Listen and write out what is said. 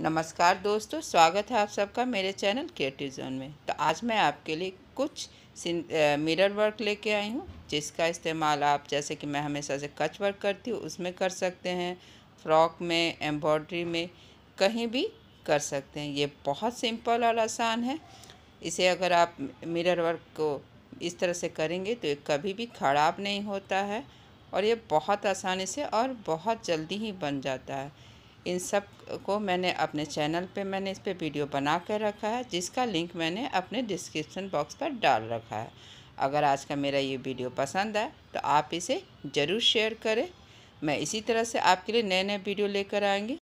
नमस्कार दोस्तों स्वागत है आप सबका मेरे चैनल क्रिएटिव जोन में तो आज मैं आपके लिए कुछ मिरर वर्क लेके आई हूँ जिसका इस्तेमाल आप जैसे कि मैं हमेशा से कच वर्क करती हूँ उसमें कर सकते हैं फ्रॉक में एम्ब्रॉयड्री में कहीं भी कर सकते हैं ये बहुत सिंपल और आसान है इसे अगर आप मिरर वर्क को इस तरह से करेंगे तो ये कभी भी ख़राब नहीं होता है और ये बहुत आसानी से और बहुत जल्दी ही बन जाता है इन सब को मैंने अपने चैनल पे मैंने इस पर वीडियो बना कर रखा है जिसका लिंक मैंने अपने डिस्क्रिप्शन बॉक्स पर डाल रखा है अगर आज का मेरा ये वीडियो पसंद आए तो आप इसे ज़रूर शेयर करें मैं इसी तरह से आपके लिए नए नए वीडियो लेकर आएंगी